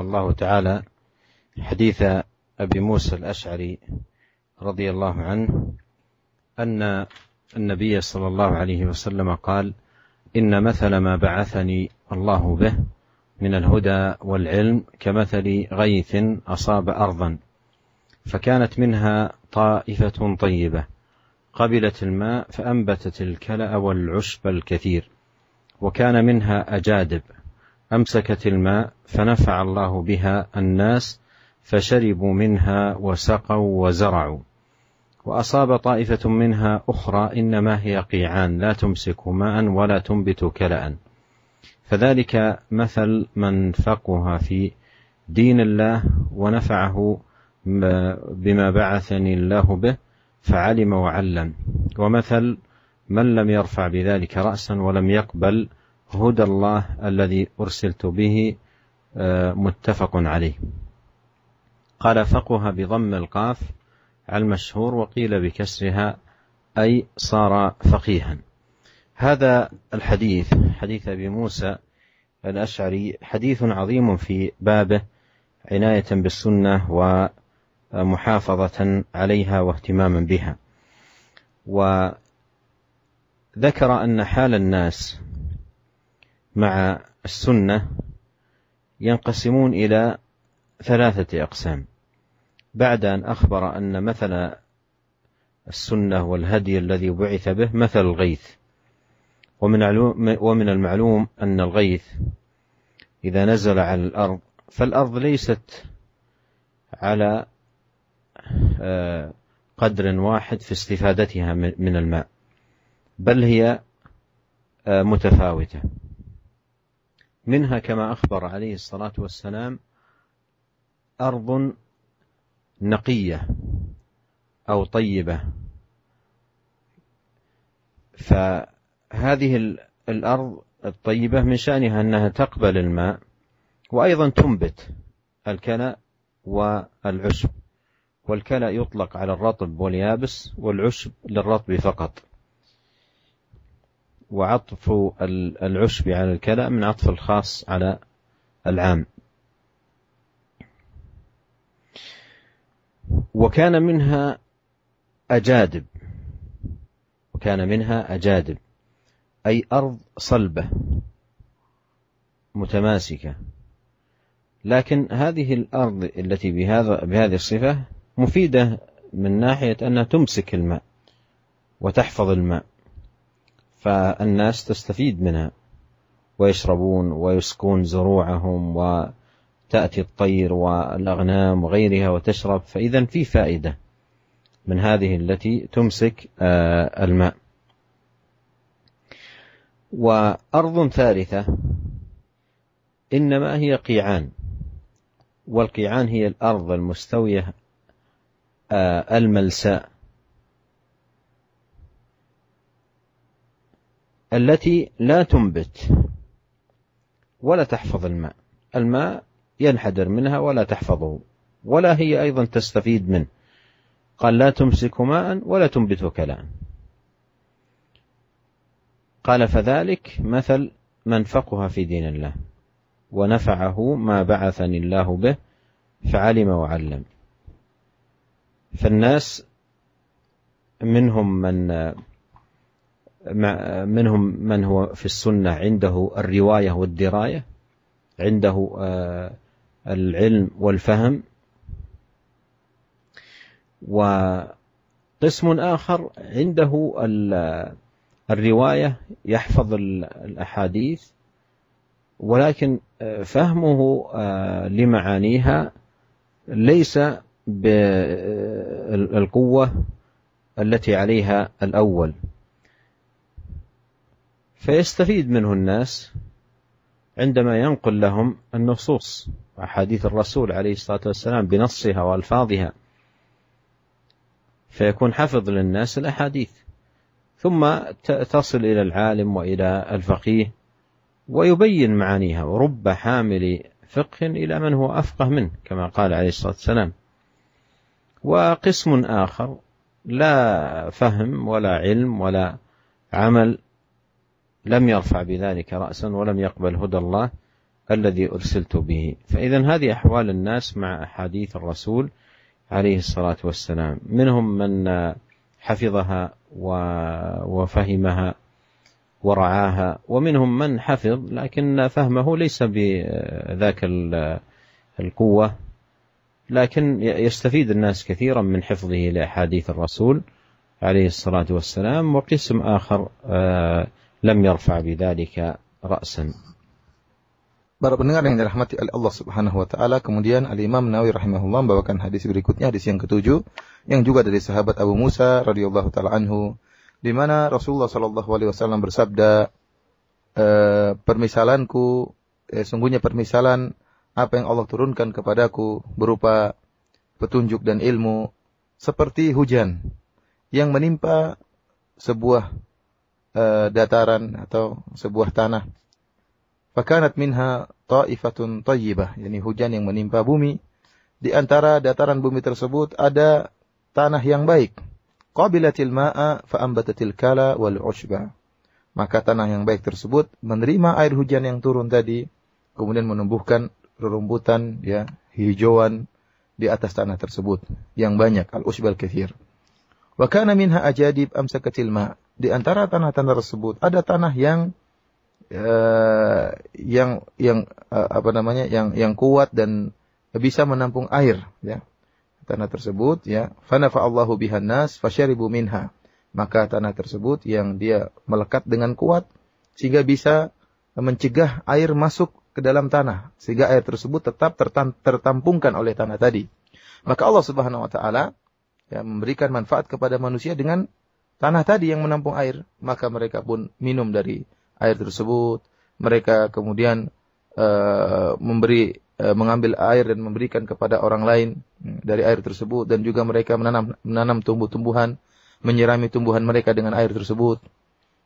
رحمه الله تعالى حديث أبي موسى الأشعري رضي الله عنه أن النبي صلى الله عليه وسلم قال إن مثل ما بعثني الله به من الهدى والعلم كمثل غيث أصاب أرضا فكانت منها طائفة طيبة قبلت الماء فأنبتت الكلأ والعشب الكثير وكان منها أجادب أمسكت الماء فنفع الله بها الناس فشربوا منها وسقوا وزرعوا وأصاب طائفة منها أخرى إنما هي قيعان لا تمسك ماء ولا تنبت كلأ فذلك مثل من فقه في دين الله ونفعه بما بعثني الله به فعلم وعلم ومثل من لم يرفع بذلك رأسا ولم يقبل هدى الله الذي أرسلت به آه، متفق عليه قال فقها بضم القاف على المشهور وقيل بكسرها أي صار فقيها هذا الحديث حديث أبي موسى الأشعري حديث عظيم في بابه عناية بالسنة ومحافظة عليها واهتماما بها وذكر أن حال الناس مع السنة ينقسمون إلى ثلاثة أقسام بعد أن أخبر أن مثل السنة والهدي الذي بعث به مثل الغيث ومن ومن المعلوم أن الغيث إذا نزل على الأرض فالأرض ليست على آه، قدر واحد في استفادتها من الماء بل هي آه، متفاوته منها كما أخبر عليه الصلاة والسلام أرض نقية أو طيبة فهذه الأرض الطيبة من شأنها أنها تقبل الماء وأيضا تنبت الكلى والعشب والكلى يطلق على الرطب واليابس والعشب للرطب فقط وعطف العشب على الكلى من عطف الخاص على العام وكان منها أجادب وكان منها أجادب أي أرض صلبة متماسكة لكن هذه الأرض التي بهذا بهذه الصفة مفيدة من ناحية أنها تمسك الماء وتحفظ الماء فالناس تستفيد منها ويشربون ويسقون زروعهم وتأتي الطير والأغنام وغيرها وتشرب فإذا في فائدة من هذه التي تمسك آه، الماء وأرض ثالثة إنما هي قيعان والقيعان هي الأرض المستوية آه، الملساء التي لا تنبت ولا تحفظ الماء الماء ينحدر منها ولا تحفظه ولا هي أيضا تستفيد منه قال لا تمسك ماء ولا تنبت كلاء قال فذلك مثل من فقها في دين الله ونفعه ما بعثني الله به فعلم وعلم فالناس منهم من منهم من هو في السنة عنده الرواية والدراية عنده آه، العلم والفهم وقسم آخر عنده آه، الرواية يحفظ الأحاديث ولكن آه، فهمه لمعانيها ليس بالقوة التي عليها الأول فيستفيد منه الناس عندما ينقل لهم النصوص أحاديث الرسول عليه الصلاة والسلام بنصها وألفاظها فيكون حفظ للناس الأحاديث ثم تصل إلى العالم وإلى الفقيه ويبين معانيها ورب حامل فقه إلى من هو أفقه منه كما قال عليه الصلاة والسلام وقسم آخر لا فهم ولا علم ولا عمل لم يرفع بذلك رأسا ولم يقبل هدى الله الذي أرسلت به فإذا هذه أحوال الناس مع أحاديث الرسول عليه الصلاة والسلام منهم من حفظها وفهمها ورعاها ومنهم من حفظ لكن فهمه ليس بذاك القوة لكن يستفيد الناس كثيرا من حفظه لأحاديث الرسول عليه الصلاة والسلام وقسم آخر آه، lam yarfa bidzalika ra'san. Para pendengar yang dirahmati oleh Allah Subhanahu wa taala, kemudian Al Imam Nawawi rahimahullah membawakan hadis berikutnya hadis yang ketujuh yang juga dari sahabat Abu Musa radhiyallahu taala anhu di mana Rasulullah sallallahu alaihi wasallam bersabda e, permisalanku e, sungguhnya permisalan apa yang Allah turunkan kepadaku berupa petunjuk dan ilmu seperti hujan yang menimpa sebuah Eh, dataran atau sebuah tanah. Fakanat minha ta'ifatun tayyibah, yakni hujan yang menimpa bumi. Di antara dataran bumi tersebut ada tanah yang baik. Qabilatil ma'a fa'ambatatil kala wal ushba. Maka tanah yang baik tersebut menerima air hujan yang turun tadi, kemudian menumbuhkan rerumputan, ya, hijauan di atas tanah tersebut yang banyak al-ushbal kathir. Wa kana minha ajadib amsakatil ma'a di antara tanah-tanah tersebut ada tanah yang uh, yang yang uh, apa namanya yang yang kuat dan bisa menampung air ya tanah tersebut ya fa Allahu bihan nas fasyaribu minha maka tanah tersebut yang dia melekat dengan kuat sehingga bisa mencegah air masuk ke dalam tanah sehingga air tersebut tetap tertampungkan oleh tanah tadi maka Allah Subhanahu wa taala ya memberikan manfaat kepada manusia dengan tanah tadi yang menampung air, maka mereka pun minum dari air tersebut. Mereka kemudian uh, memberi uh, mengambil air dan memberikan kepada orang lain hmm, dari air tersebut dan juga mereka menanam menanam tumbuh-tumbuhan, menyirami tumbuhan mereka dengan air tersebut.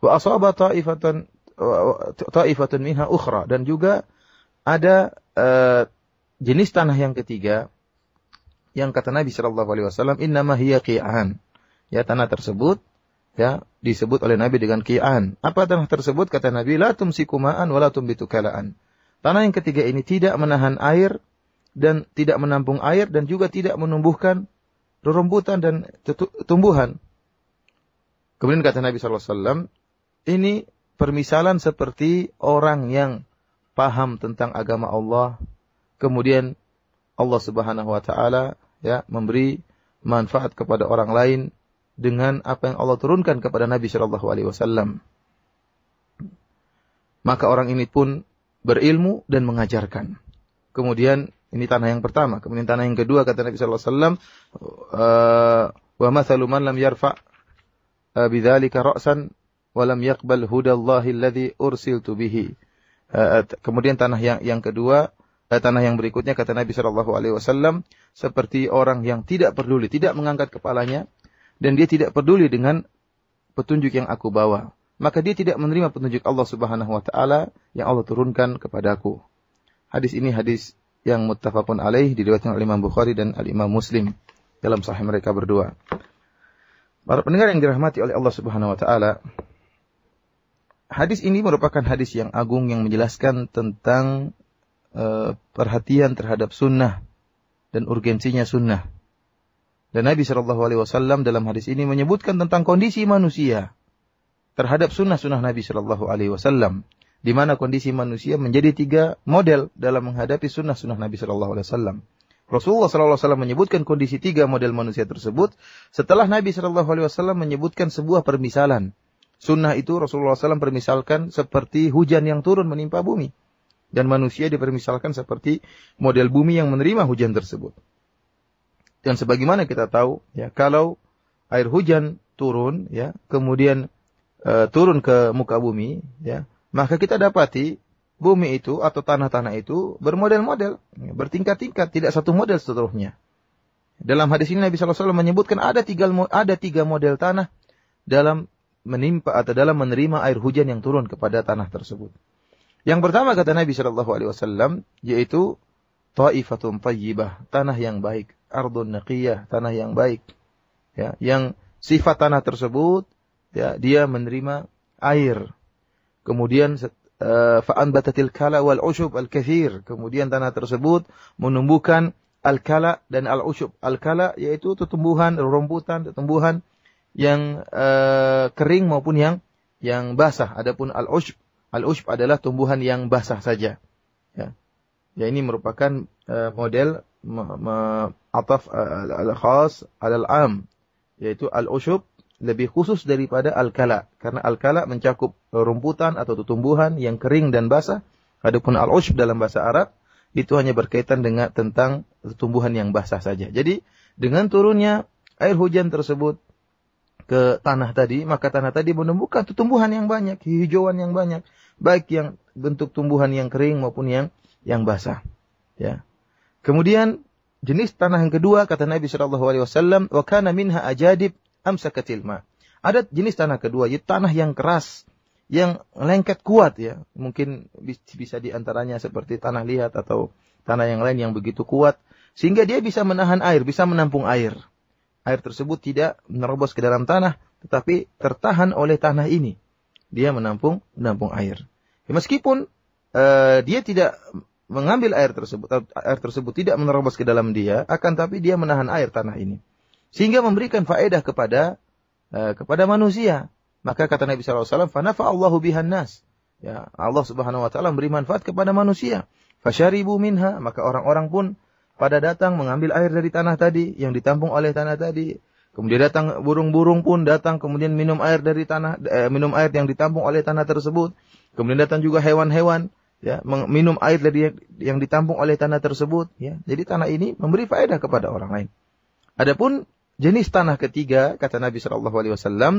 Wa asaba ta'ifatan ta'ifatun minha ukhra dan juga ada uh, jenis tanah yang ketiga yang kata Nabi Shallallahu alaihi wasallam innama hiya Ya tanah tersebut ya disebut oleh Nabi dengan ki'an. Apa tanah tersebut? Kata Nabi, la tumsikumaan wa la tumbitukalaan. Tanah yang ketiga ini tidak menahan air dan tidak menampung air dan juga tidak menumbuhkan rerumputan dan tumbuhan. Kemudian kata Nabi SAW, ini permisalan seperti orang yang paham tentang agama Allah, kemudian Allah Subhanahu wa taala ya memberi manfaat kepada orang lain dengan apa yang Allah turunkan kepada Nabi Shallallahu Alaihi Wasallam. Maka orang ini pun berilmu dan mengajarkan. Kemudian ini tanah yang pertama. Kemudian tanah yang kedua kata Nabi Shallallahu Alaihi Wasallam, wa mathalu man lam yarfa bidzalika ra'san walam yakbal yaqbal hudallahi ladi ursil tubihi. Eh, eh, kemudian tanah yang yang kedua eh, tanah yang berikutnya kata Nabi Shallallahu Alaihi Wasallam seperti orang yang tidak peduli, tidak mengangkat kepalanya, dan dia tidak peduli dengan petunjuk yang aku bawa. Maka dia tidak menerima petunjuk Allah Subhanahu wa taala yang Allah turunkan kepadaku. Hadis ini hadis yang muttafaqun alaih diriwayatkan oleh Imam Bukhari dan Al-Imam Muslim dalam sahih mereka berdua. Para pendengar yang dirahmati oleh Allah Subhanahu wa taala, hadis ini merupakan hadis yang agung yang menjelaskan tentang uh, perhatian terhadap sunnah dan urgensinya sunnah. Dan Nabi Shallallahu Alaihi Wasallam dalam hadis ini menyebutkan tentang kondisi manusia terhadap sunnah-sunnah Nabi Shallallahu Alaihi Wasallam, di mana kondisi manusia menjadi tiga model dalam menghadapi sunnah-sunnah Nabi Shallallahu Alaihi Wasallam. Rasulullah Shallallahu Alaihi Wasallam menyebutkan kondisi tiga model manusia tersebut setelah Nabi Shallallahu Alaihi Wasallam menyebutkan sebuah permisalan. Sunnah itu Rasulullah SAW permisalkan seperti hujan yang turun menimpa bumi. Dan manusia dipermisalkan seperti model bumi yang menerima hujan tersebut. Dan sebagaimana kita tahu, ya kalau air hujan turun, ya kemudian e, turun ke muka bumi, ya maka kita dapati bumi itu atau tanah-tanah itu bermodel-model, ya, bertingkat-tingkat, tidak satu model seterusnya. Dalam hadis ini Nabi SAW menyebutkan ada tiga ada tiga model tanah dalam menimpa atau dalam menerima air hujan yang turun kepada tanah tersebut. Yang pertama kata Nabi Shallallahu Alaihi Wasallam yaitu taifatun tayyibah, tanah yang baik ardun naqiyah, tanah yang baik. Ya, yang sifat tanah tersebut ya dia menerima air. Kemudian eh, batatil kala wal ushub al kathir. Kemudian tanah tersebut menumbuhkan al kala dan al ushub. Al kala yaitu tumbuhan, rumputan, tumbuhan yang uh, kering maupun yang yang basah. Adapun al ushub, al ushub adalah tumbuhan yang basah saja. Ya, ya ini merupakan uh, model ataf al-khas eh, eh, al-am yaitu al ushub lebih khusus daripada al-kala karena al-kala mencakup rumputan atau tumbuhan yang kering dan basah adapun al ushub dalam bahasa Arab itu hanya berkaitan dengan tentang tumbuhan yang basah saja jadi dengan turunnya air hujan tersebut ke tanah tadi maka tanah tadi menemukan tumbuhan yang banyak hijauan yang banyak baik yang bentuk tumbuhan yang kering maupun yang yang basah ya Kemudian jenis tanah yang kedua kata Nabi Shallallahu Alaihi Wasallam, wakana minha ajadib amsakatilma. Ada jenis tanah kedua, yaitu tanah yang keras, yang lengket kuat ya. Mungkin bisa diantaranya seperti tanah liat atau tanah yang lain yang begitu kuat, sehingga dia bisa menahan air, bisa menampung air. Air tersebut tidak menerobos ke dalam tanah, tetapi tertahan oleh tanah ini. Dia menampung menampung air. Ya, meskipun uh, dia tidak mengambil air tersebut, air tersebut tidak menerobos ke dalam dia, akan tapi dia menahan air tanah ini. Sehingga memberikan faedah kepada uh, kepada manusia. Maka kata Nabi SAW, فَنَفَعَ اللَّهُ بِهَا nas Ya, Allah Subhanahu wa taala memberi manfaat kepada manusia. Fasyaribu minha, maka orang-orang pun pada datang mengambil air dari tanah tadi yang ditampung oleh tanah tadi. Kemudian datang burung-burung pun datang kemudian minum air dari tanah eh, minum air yang ditampung oleh tanah tersebut. Kemudian datang juga hewan-hewan ya minum air dari yang ditampung oleh tanah tersebut ya jadi tanah ini memberi faedah kepada orang lain adapun jenis tanah ketiga kata Nabi Shallallahu alaihi wasallam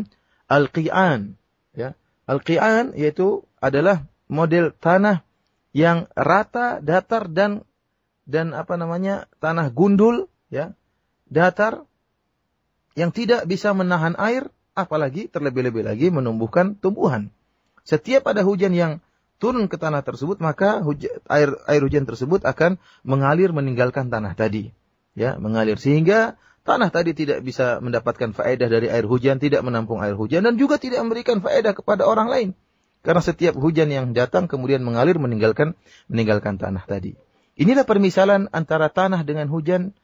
al-qian ya al-qian yaitu adalah model tanah yang rata datar dan dan apa namanya tanah gundul ya datar yang tidak bisa menahan air apalagi terlebih-lebih lagi menumbuhkan tumbuhan setiap ada hujan yang turun ke tanah tersebut, maka hujan, air air hujan tersebut akan mengalir meninggalkan tanah tadi. Ya, mengalir sehingga tanah tadi tidak bisa mendapatkan faedah dari air hujan, tidak menampung air hujan dan juga tidak memberikan faedah kepada orang lain. Karena setiap hujan yang datang kemudian mengalir meninggalkan meninggalkan tanah tadi. Inilah permisalan antara tanah dengan hujan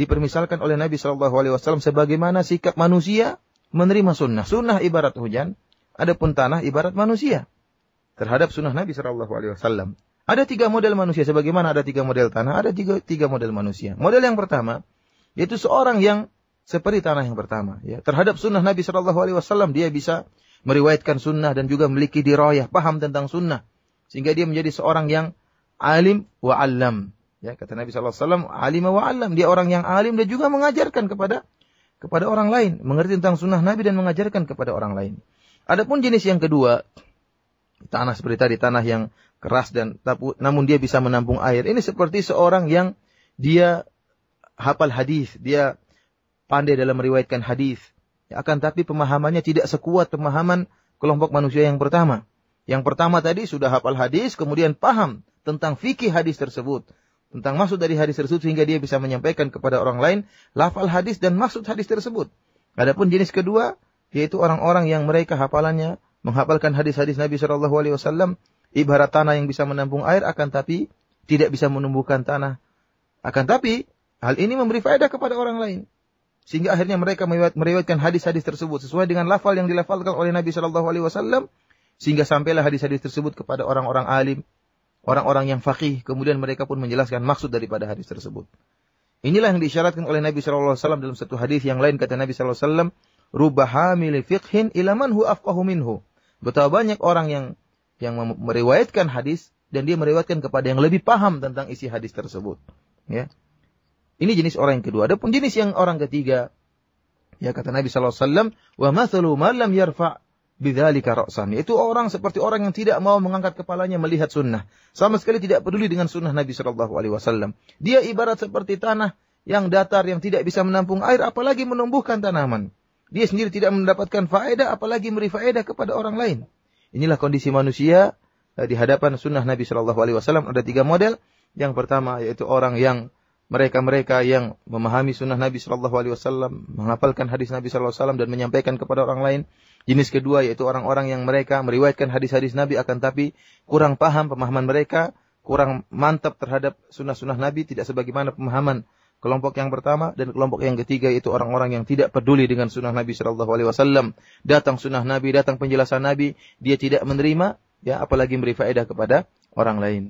dipermisalkan oleh Nabi Shallallahu Alaihi Wasallam sebagaimana sikap manusia menerima sunnah. Sunnah ibarat hujan, adapun tanah ibarat manusia terhadap sunnah Nabi Shallallahu Alaihi Wasallam. Ada tiga model manusia. Sebagaimana ada tiga model tanah, ada tiga, tiga model manusia. Model yang pertama, yaitu seorang yang seperti tanah yang pertama. Ya. Terhadap sunnah Nabi Shallallahu Alaihi Wasallam, dia bisa meriwayatkan sunnah dan juga memiliki diroyah, paham tentang sunnah. Sehingga dia menjadi seorang yang alim wa alam. Ya, kata Nabi Shallallahu alim wa alam. Dia orang yang alim dan juga mengajarkan kepada kepada orang lain, mengerti tentang sunnah Nabi dan mengajarkan kepada orang lain. Adapun jenis yang kedua, tanah seperti tadi tanah yang keras dan tapi namun dia bisa menampung air. Ini seperti seorang yang dia hafal hadis, dia pandai dalam meriwayatkan hadis. Ya, akan tapi pemahamannya tidak sekuat pemahaman kelompok manusia yang pertama. Yang pertama tadi sudah hafal hadis, kemudian paham tentang fikih hadis tersebut, tentang maksud dari hadis tersebut sehingga dia bisa menyampaikan kepada orang lain lafal hadis dan maksud hadis tersebut. Adapun jenis kedua yaitu orang-orang yang mereka hafalannya menghafalkan hadis-hadis Nabi Shallallahu Alaihi Wasallam ibarat tanah yang bisa menampung air akan tapi tidak bisa menumbuhkan tanah akan tapi hal ini memberi faedah kepada orang lain sehingga akhirnya mereka meriwayatkan hadis-hadis tersebut sesuai dengan lafal yang dilafalkan oleh Nabi Shallallahu Alaihi Wasallam sehingga sampailah hadis-hadis tersebut kepada orang-orang alim orang-orang yang faqih kemudian mereka pun menjelaskan maksud daripada hadis tersebut inilah yang disyaratkan oleh Nabi Shallallahu Alaihi Wasallam dalam satu hadis yang lain kata Nabi Shallallahu Alaihi Wasallam rubahami li fiqhin ilaman hu afqahu minhu Betapa banyak orang yang yang meriwayatkan hadis dan dia meriwayatkan kepada yang lebih paham tentang isi hadis tersebut. Ya. Ini jenis orang yang kedua. ada pun jenis yang orang ketiga, ya kata Nabi sallallahu alaihi wasallam, "Wa mathalu man lam yarfa' bidzalika ra'san." Itu orang seperti orang yang tidak mau mengangkat kepalanya melihat sunnah, sama sekali tidak peduli dengan sunnah Nabi sallallahu alaihi wasallam. Dia ibarat seperti tanah yang datar yang tidak bisa menampung air apalagi menumbuhkan tanaman. Dia sendiri tidak mendapatkan faedah, apalagi memberi faedah kepada orang lain. Inilah kondisi manusia eh, di hadapan sunnah Nabi Shallallahu Alaihi Wasallam ada tiga model. Yang pertama yaitu orang yang mereka-mereka yang memahami sunnah Nabi Shallallahu Alaihi Wasallam, menghafalkan hadis Nabi Shallallahu Alaihi Wasallam dan menyampaikan kepada orang lain. Jenis kedua yaitu orang-orang yang mereka meriwayatkan hadis-hadis Nabi akan tapi kurang paham pemahaman mereka, kurang mantap terhadap sunnah-sunnah Nabi, tidak sebagaimana pemahaman Kelompok yang pertama dan kelompok yang ketiga itu orang-orang yang tidak peduli dengan sunnah Nabi Shallallahu Alaihi Wasallam. Datang sunnah Nabi, datang penjelasan Nabi, dia tidak menerima, ya apalagi memberi faedah kepada orang lain.